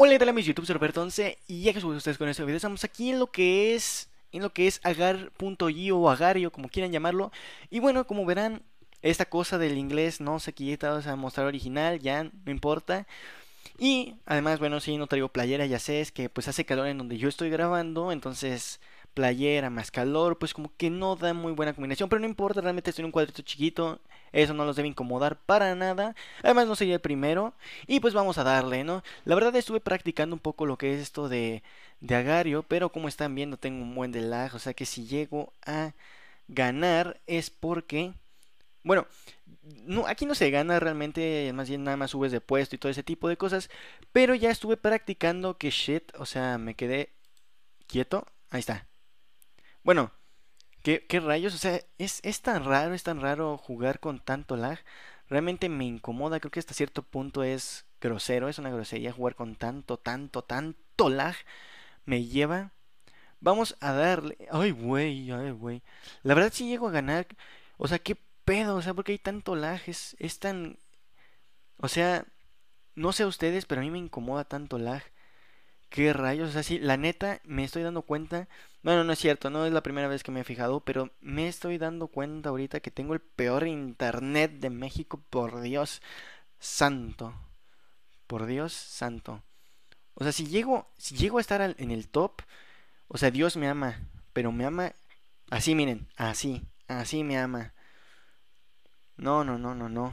Hola, ¿qué tal amigos? YouTube, soy Roberto 11 y ya que subí ustedes con este video, estamos aquí en lo que es en lo que es agar.io o agario, como quieran llamarlo. Y bueno, como verán, esta cosa del inglés no se quita, o a mostrar original, ya no importa. Y además, bueno, si no traigo playera, ya sé, es que pues hace calor en donde yo estoy grabando, entonces playera más calor, pues como que no da muy buena combinación. Pero no importa, realmente estoy en un cuadrito chiquito. Eso no los debe incomodar para nada. Además no sería el primero. Y pues vamos a darle, ¿no? La verdad estuve practicando un poco lo que es esto de, de agario. Pero como están viendo tengo un buen de lag. O sea que si llego a ganar es porque... Bueno, aquí no se gana realmente, más bien nada más subes de puesto y todo ese tipo de cosas. Pero ya estuve practicando que shit, o sea, me quedé quieto. Ahí está. Bueno, ¿qué, rayos? O sea, es, tan raro, es tan raro jugar con tanto lag. Realmente me incomoda, creo que hasta cierto punto es grosero, es una grosería jugar con tanto, tanto, tanto lag. Me lleva. Vamos a darle. Ay, güey, ay, güey. La verdad, si llego a ganar. O sea, qué pedo, o sea, porque hay tanto lag. Es, es tan. O sea, no sé ustedes, pero a mí me incomoda tanto lag. ¿Qué rayos? O sea, sí, la neta, me estoy dando cuenta. Bueno, no es cierto, no es la primera vez que me he fijado, pero me estoy dando cuenta ahorita que tengo el peor internet de México, por Dios santo. Por Dios santo. O sea, si llego, si llego a estar en el top, o sea, Dios me ama, pero me ama así, miren, así, así me ama. No, no, no, no, no.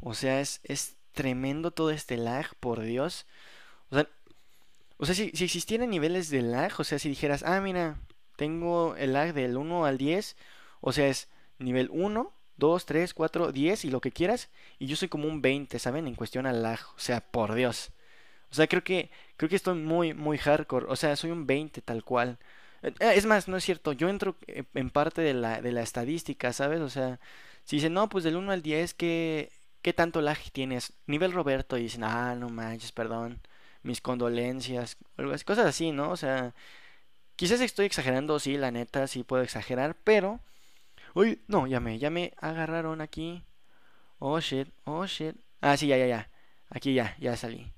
O sea, es, es tremendo todo este lag, por Dios. O sea, o sea si, si existieran niveles de lag, o sea, si dijeras, ah, mira, tengo el lag del 1 al 10, o sea, es nivel 1, 2, 3, 4, 10 y lo que quieras, y yo soy como un 20, ¿saben? En cuestión al lag, o sea, por Dios. O sea, creo que, creo que estoy muy, muy hardcore, o sea, soy un 20 tal cual. Eh, eh, es más, no es cierto, yo entro eh, en parte de la, de la estadística, ¿sabes? O sea, si dicen, no, pues del 1 al 10, ¿qué, ¿qué tanto lag tienes? Nivel Roberto, y dicen, ah, no manches, perdón mis condolencias, cosas así, ¿no? O sea, quizás estoy exagerando, sí, la neta, sí puedo exagerar, pero... Uy, no, ya me, ya me agarraron aquí. Oh, shit, oh, shit. Ah, sí, ya, ya, ya. Aquí ya, ya salí.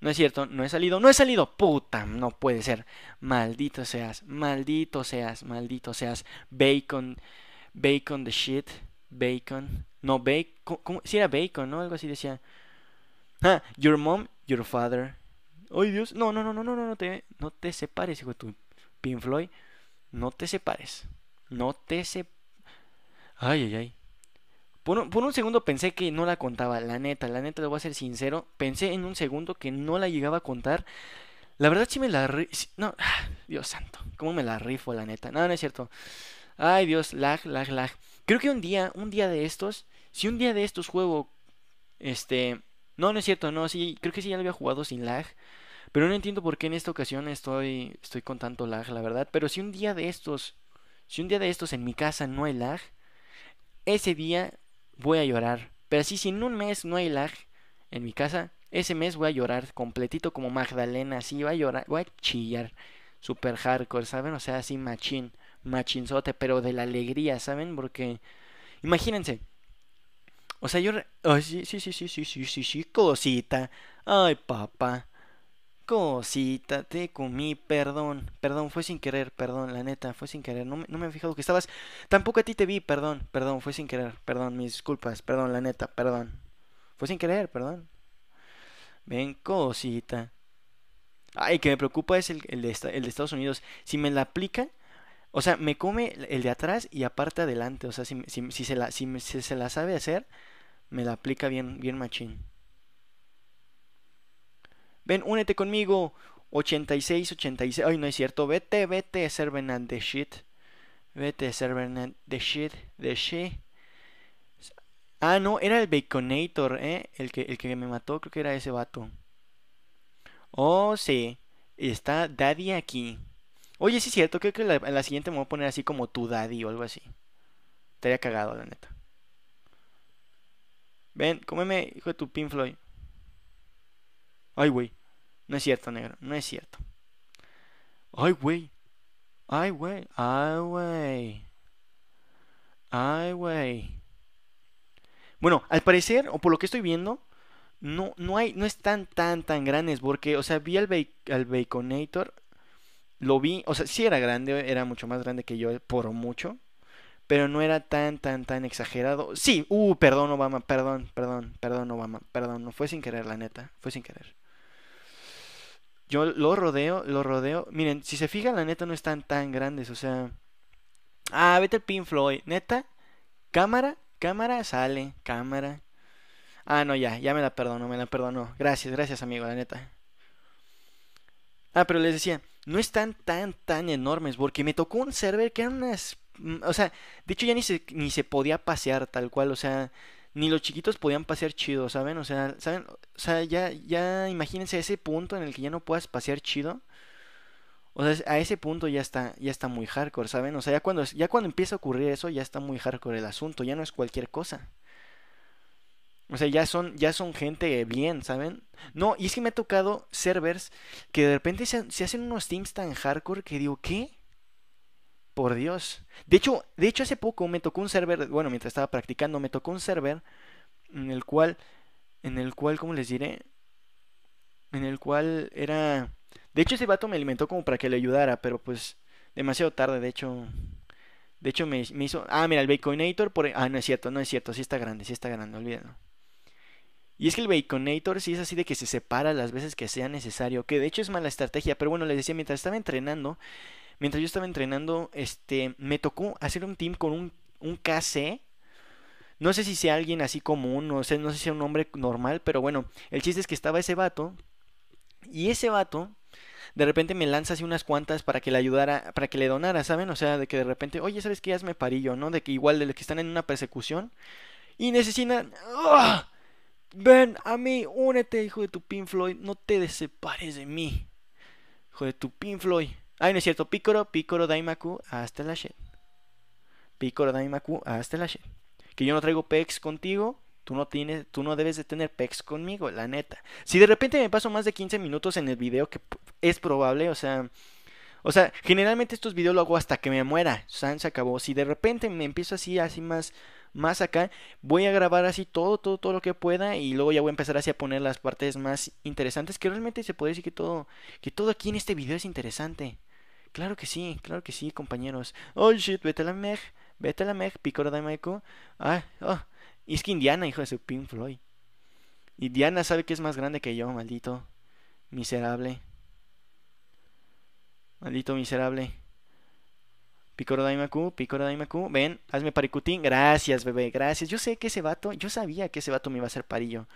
No es cierto, no he salido, no he salido. Puta, no puede ser. Maldito seas, maldito seas, maldito seas. Bacon, bacon the shit, bacon. No, bacon, ¿cómo? Si sí era bacon, ¿no? Algo así decía. Ah, your mom Your Father. ¡Ay, Dios! No, no, no, no, no, no, no te, no te separes, hijo de tu Pink Floyd. No te separes. No te se... Ay, ay, ay. Por un, segundo pensé que no la contaba, la neta, la neta, le voy a ser sincero. Pensé en un segundo que no la llegaba a contar. La verdad si me la... No, ah, Dios santo, cómo me la rifo, la neta. No, no es cierto. Ay, Dios, lag, lag, lag. Creo que un día, un día de estos, si un día de estos juego, este, no, no es cierto, no, sí, creo que sí ya lo había jugado sin lag. Pero no entiendo por qué en esta ocasión estoy, estoy con tanto lag, la verdad. Pero si un día de estos, si un día de estos en mi casa no hay lag, ese día voy a llorar. Pero así, si en un mes no hay lag en mi casa, ese mes voy a llorar completito como Magdalena, así, voy a llorar, voy a chillar. Super hardcore, ¿saben? O sea, así machín, machinzote, pero de la alegría, ¿saben? Porque, imagínense, o sea, yo... Ay, sí, sí, sí, sí, sí, sí, sí, sí, cosita. Ay, papá. Cosita, te comí, perdón, perdón, fue sin querer, perdón, la neta, fue sin querer, no, no me he fijado que estabas, tampoco a ti te vi, perdón, perdón, fue sin querer, perdón, mis disculpas, perdón, la neta, perdón, fue sin querer, perdón. Ven, cosita. Ay, que me preocupa es el, el, de, el de Estados Unidos, si me la aplica, o sea, me come el de atrás y aparte adelante. O sea, si, se, la, sabe hacer, me la aplica bien, bien machín. Ven, únete conmigo. 86, 86. Ay, no es cierto. Vete, vete, ser de de shit. Vete, server de de shit. De shit. Ah, no, era el Baconator, ¿eh? El que, el que me mató, creo que era ese vato. Oh, sí. Está Daddy aquí. Oye, sí es cierto, creo que la, siguiente me voy a poner así como tu daddy o algo así. Estaría cagado, la neta. Ven, cómeme, hijo de tu Pin Floyd. Ay, güey. No es cierto, negro. No es cierto. Ay, güey. Ay, güey. Ay, güey. Ay, güey. Bueno, al parecer, o por lo que estoy viendo, no, no hay, no están tan, tan, grandes. Porque, o sea, vi al, al Baconator lo vi, o sea, sí era grande, era mucho más grande que yo eh, por mucho, pero no era tan, tan, tan exagerado. Sí, uh, perdón Obama, perdón, perdón, perdón Obama, perdón, no fue sin querer, la neta, fue sin querer. Yo lo rodeo, lo rodeo. Miren, si se fijan, la neta no están tan grandes, o sea... Ah, vete el Pin Floyd, neta. Cámara, cámara, sale, cámara. Ah, no, ya, ya me la perdono, me la perdono. Gracias, gracias amigo, la neta. Ah, pero les decía, no están tan, tan enormes, porque me tocó un server que eran unas... Mm, o sea, de hecho ya ni se, ni se podía pasear tal cual, o sea, ni los chiquitos podían pasear chido, ¿saben? O sea, ¿saben? O sea, ya, ya imagínense ese punto en el que ya no puedas pasear chido. O sea, a ese punto ya está, ya está muy hardcore, ¿saben? O sea, ya cuando, ya cuando empieza a ocurrir eso, ya está muy hardcore el asunto, ya no es cualquier cosa. O sea, ya son, ya son gente bien, ¿saben? No, y es que me ha tocado servers que de repente se, hacen unos teams tan hardcore que digo, ¿qué? Por Dios. De hecho, de hecho, hace poco me tocó un server. Bueno, mientras estaba practicando, me tocó un server en el cual. En el cual, ¿cómo les diré? En el cual era. De hecho, ese vato me alimentó como para que le ayudara, pero pues. Demasiado tarde, de hecho. De hecho, me, hizo. Ah, mira, el Baconator Por... Ah, no es cierto, no es cierto. Sí está grande, sí está grande, olvídalo. Y es que el Baconator sí es así de que se separa las veces que sea necesario, que de hecho es mala estrategia, pero bueno, les decía, mientras estaba entrenando, mientras yo estaba entrenando, este, me tocó hacer un team con un, un KC. No sé si sea alguien así común, no sé, no sé si sea un hombre normal, pero bueno, el chiste es que estaba ese vato, y ese vato de repente me lanza así unas cuantas para que le ayudara, para que le donara, ¿saben? O sea, de que de repente, oye, ¿sabes qué? Hazme parillo, ¿no? De que igual de los que están en una persecución y necesitan... ¡Oh! Ven a mí, únete, hijo de tu Pink Floyd. No te desepares de mí. Hijo de tu Pink Floyd. Ay, no es cierto. Picoro, Picoro Daimaku, hasta la shit. Picoro Daimaku, hasta la shit. Que yo no traigo pex contigo. Tú no, tienes, tú no debes de tener pex conmigo, la neta. Si de repente me paso más de 15 minutos en el video, que es probable, o sea... O sea, generalmente estos videos lo hago hasta que me muera. O sea, se acabó. Si de repente me empiezo así, así más más acá. Voy a grabar así todo, todo, todo lo que pueda y luego ya voy a empezar así a poner las partes más interesantes, que realmente se puede decir que todo, que todo aquí en este video es interesante. Claro que sí, claro que sí, compañeros. Oh shit, vete a la mej, vete a la mej, de Ah, oh, es que Indiana, hijo de su Pink Floyd. Indiana sabe que es más grande que yo, maldito. Miserable. Maldito miserable. Picoro Daimaku, Picoro Daimaku, ven, hazme paricutín. Gracias, bebé, gracias. Yo sé que ese vato, yo sabía que ese vato me iba a hacer parillo.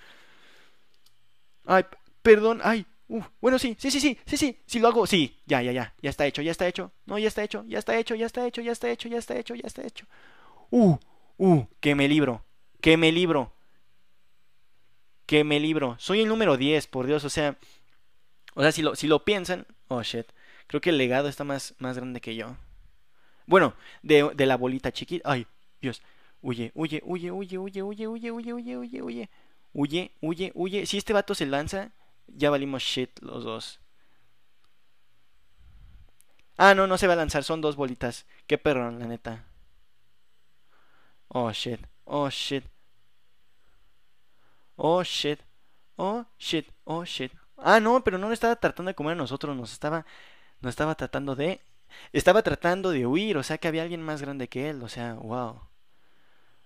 Ay, perdón, ay. Uh, bueno, sí, sí, sí, sí, sí, sí, sí lo hago, sí, ya, ya, ya, ya está hecho, ya está hecho, no, ya está hecho, ya está hecho, ya está hecho, ya está hecho, ya está hecho, ya está hecho. Uh, uh, que me libro, que me libro, que me libro. Soy el número 10, por Dios, o sea, o sea, si lo, si lo piensan, oh shit, creo que el legado está más, más grande que yo. Bueno, de, la bolita chiquita. Ay, Dios. Huye, huye, huye, huye, huye, huye, huye, huye, huye, huye, huye. Huye, huye, huye. Si este vato se lanza, ya valimos shit los dos. Ah, no, no se va a lanzar. Son dos bolitas. Qué perro, la neta. Oh, shit. Oh, shit. Oh, shit. Oh, shit. Oh, shit. Ah, no, pero no lo estaba tratando de comer a nosotros. Nos estaba, nos estaba tratando de estaba tratando de huir, o sea que había alguien más grande que él, o sea, wow.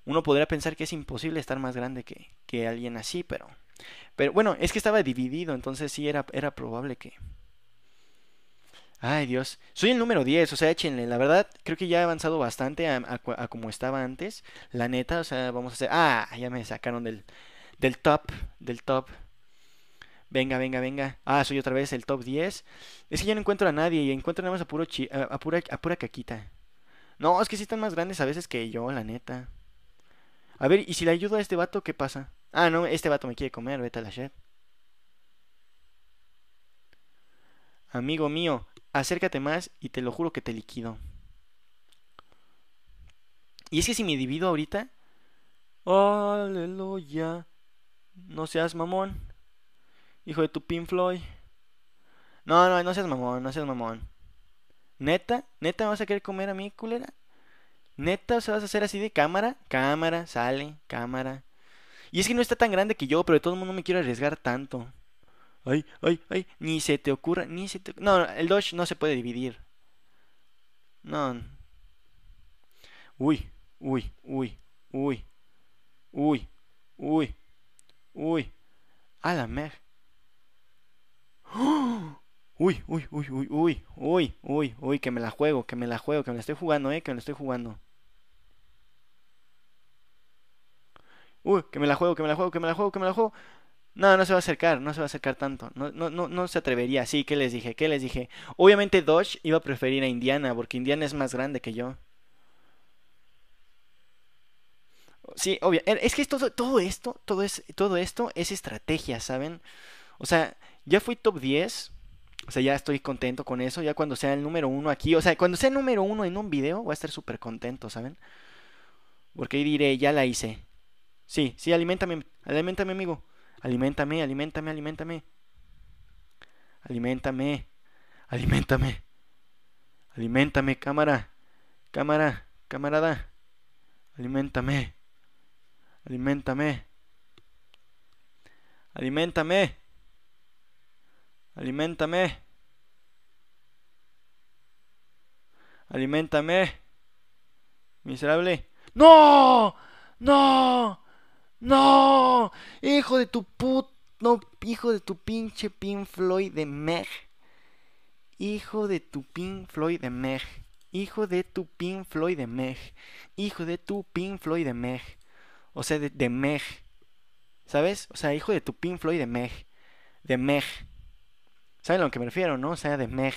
Uno podría pensar que es imposible estar más grande que, que alguien así, pero... Pero bueno, es que estaba dividido, entonces sí era, era probable que... Ay Dios, soy el número 10, o sea, échenle, la verdad creo que ya he avanzado bastante a, como estaba antes, la neta, o sea, vamos a hacer... Ah, ya me sacaron del, del top, del top. Venga, venga, venga. Ah, soy otra vez el top 10. Es que ya no encuentro a nadie y encuentro nada más a, puro a, pura, a pura caquita. No, es que sí están más grandes a veces que yo, la neta. A ver, ¿y si le ayudo a este vato, qué pasa? Ah, no, este vato me quiere comer, vete a la shit. Amigo mío, acércate más y te lo juro que te liquido. Y es que si me divido ahorita. Aleluya. No seas mamón. Hijo de tu pinfloy. No, no, no seas mamón, no seas mamón. Neta, neta, vas a querer comer a mí, culera? Neta, o vas a hacer así de cámara, cámara, sale, cámara. Y es que no está tan grande que yo, pero de todo el mundo me quiero arriesgar tanto. Ay, ay, ay, ni se te ocurra, ni se te... No, el dodge no se puede dividir. No. Uy, uy, uy, uy, uy, uy, uy. A la mer. Uy, uy, uy, uy, uy, uy, uy, uy, que me la juego, que me la juego, que me la estoy jugando, eh, que me la estoy jugando. Uy, que me la juego, que me la juego, que me la juego, que me la juego. No, no se va a acercar, no se va a acercar tanto. No, no, no, se atrevería. Sí, ¿qué les dije? ¿Qué les dije? Obviamente Dodge iba a preferir a Indiana, porque Indiana es más grande que yo. Sí, obvio. E, es que todo esto, todo, es, todo esto es estrategia, ¿saben? O sea, ya fui top 10. O sea, ya estoy contento con eso. Ya cuando sea el número uno aquí. O sea, cuando sea el número uno en un video, voy a estar súper contento, ¿saben? Porque ahí diré, ya la hice. Sí, sí, alimentame. Alimentame, amigo. Alimentame, alimentame, alimentame. Alimentame. Alimentame. Alimentame, cámara. Cámara, camarada. Alimentame. Alimentame. Alimentame. Alimentame Alimentame Miserable. ¡No! ¡No! ¡No! ¡Hijo de tu put... No, hijo de tu pinche Pin Floyd de Meg. Hijo de tu Pin Floyd de Meg. Hijo de tu Pin Floyd de Meg. Hijo de tu Pin Floyd de Meg. O sea, de, de Meg. ¿Sabes? O sea, hijo de tu Pin Floyd de Meg. De Meg. ¿Saben a lo que me refiero, no? O sea, de Meg.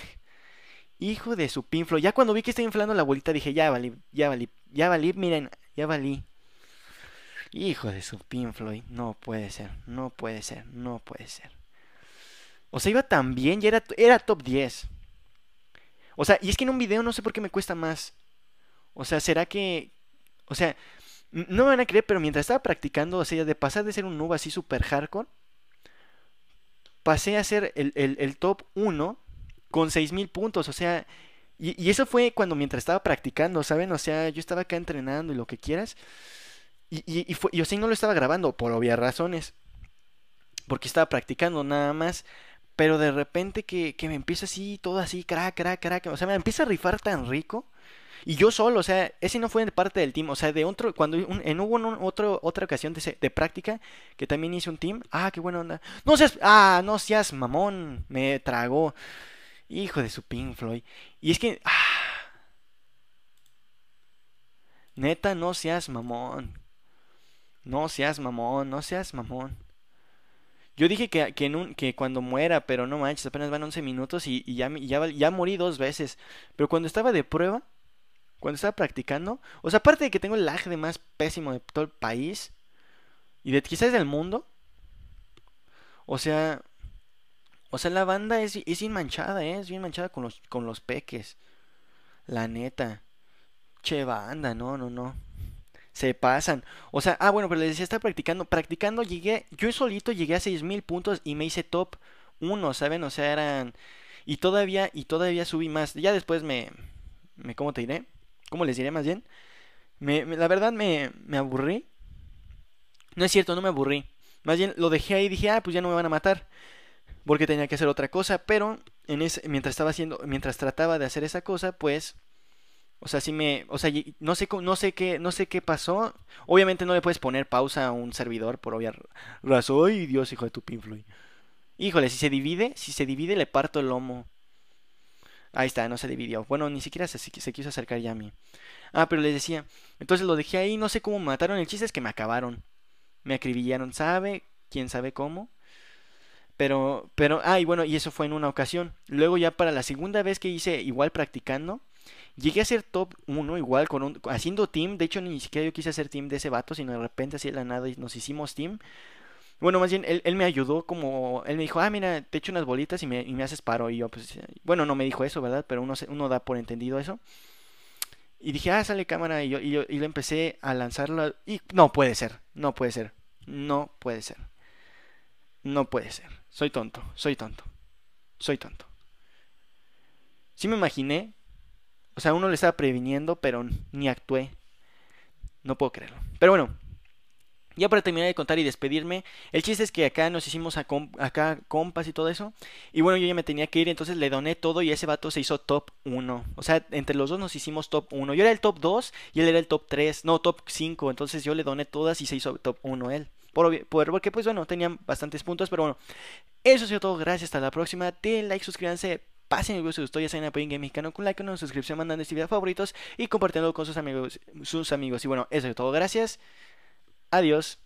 Hijo de su pinfloy. Ya cuando vi que estaba inflando la bolita dije, ya valí, ya valí, ya valí, miren, ya valí. Hijo de su pinfloy. No puede ser, no puede ser, no puede ser. O sea, iba tan bien, ya era, era top 10. O sea, y es que en un video no sé por qué me cuesta más. O sea, ¿será que... O sea, no me van a creer, pero mientras estaba practicando, o sea, de pasar de ser un noob así super hardcore pasé a ser el, top 1 con 6.000 puntos, o sea, y, eso fue cuando mientras estaba practicando, ¿saben? O sea, yo estaba acá entrenando y lo que quieras, y, y, yo sí no lo estaba grabando, por obvias razones, porque estaba practicando nada más, pero de repente que, que me empieza así, todo así, crack, crack, crack, o sea, me empieza a rifar tan rico y yo solo, o sea, ese no fue parte del team. O sea, de otro, cuando en hubo otra ocasión de, práctica que también hice un team. Ah, qué buena onda. No seas, ah, no seas mamón. Me tragó. Hijo de su Pink Floyd. Y es que, ah, neta, no seas mamón. No seas mamón, no seas mamón. Yo dije que, que, en que, cuando muera, pero no manches, apenas van 11 minutos y, ya, ya morí dos veces. Pero cuando estaba de prueba, cuando estaba practicando, o sea, aparte de que tengo el lag de más pésimo de todo el país y de quizás del mundo, o sea, o sea, la banda es, es bien manchada, ¿eh? es bien manchada con los, con los peques. La neta. Che, banda, no, no, no. Se pasan. O sea, ah, bueno, pero les decía, está practicando. Practicando llegué, yo solito llegué a 6000 puntos y me hice top 1, ¿saben? O sea, eran... Y todavía, y todavía subí más. Ya después me... me ¿Cómo te diré? ¿Cómo les diré más bien? Me, la verdad me, me aburrí. No es cierto, no me aburrí. Más bien lo dejé ahí y dije, ah, pues ya no me van a matar. Porque tenía que hacer otra cosa. Pero en ese, mientras estaba haciendo, mientras trataba de hacer esa cosa, pues. O sea, sí me. O sea, no sé, no sé qué. No sé qué pasó. Obviamente no le puedes poner pausa a un servidor por obvia razón. Y Dios, hijo de tu pinfluy. Híjole, si se divide, si se divide le parto el lomo. Ahí está, no se dividió. Bueno, ni siquiera se, se, quiso acercar ya a mí. Ah, pero les decía. Entonces lo dejé ahí, no sé cómo me mataron. El chiste es que me acabaron. Me acribillaron, ¿sabe? ¿Quién sabe cómo? Pero, pero, ah, y bueno, y eso fue en una ocasión. Luego ya para la segunda vez que hice, igual practicando, llegué a ser top 1 igual, con un, haciendo team. De hecho, ni siquiera yo quise hacer team de ese vato, sino de repente así de la nada y nos hicimos team. Bueno, más bien, él, me ayudó como... Él me dijo, ah, mira, te echo unas bolitas y me, haces paro. Y yo, pues... Eh, bueno, no me dijo eso, ¿verdad? Pero uno, uno da por entendido eso. Y dije, ah, sale cámara. Y yo, y yo, y le empecé a lanzarlo. Y no puede ser, no puede ser, no puede ser. No puede ser. Soy tonto, soy tonto, soy tonto. Sí me imaginé. O sea, uno le estaba previniendo, pero ni actué. No puedo creerlo. Pero bueno, ya para terminar de contar y despedirme, el chiste es que acá nos hicimos acá compas y todo eso. Y bueno, yo ya me tenía que ir, entonces le doné todo y ese vato se hizo top 1. O sea, entre los dos nos hicimos top 1. Yo era el top 2 y él era el top 3, no, top 5. Entonces yo le doné todas y se hizo top 1 él. Por, porque pues bueno, tenían bastantes puntos, pero bueno. Eso ha sido todo, gracias, hasta la próxima. Den like, suscríbanse, pasen el video si gustó, ya saben, apoyen Game Mexicano con like, una suscripción, mandando este video a favoritos y compartiendo con sus amigos, sus amigos. Y bueno, eso es todo, gracias. Adiós.